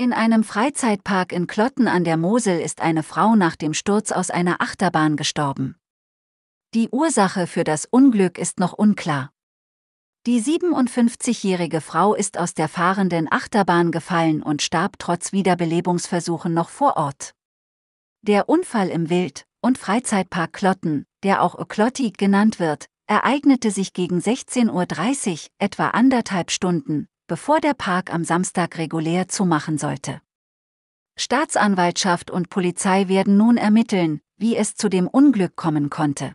In einem Freizeitpark in Klotten an der Mosel ist eine Frau nach dem Sturz aus einer Achterbahn gestorben. Die Ursache für das Unglück ist noch unklar. Die 57-jährige Frau ist aus der fahrenden Achterbahn gefallen und starb trotz Wiederbelebungsversuchen noch vor Ort. Der Unfall im Wild- und Freizeitpark Klotten, der auch Öklotti genannt wird, ereignete sich gegen 16.30 Uhr, etwa anderthalb Stunden, bevor der Park am Samstag regulär zumachen sollte. Staatsanwaltschaft und Polizei werden nun ermitteln, wie es zu dem Unglück kommen konnte.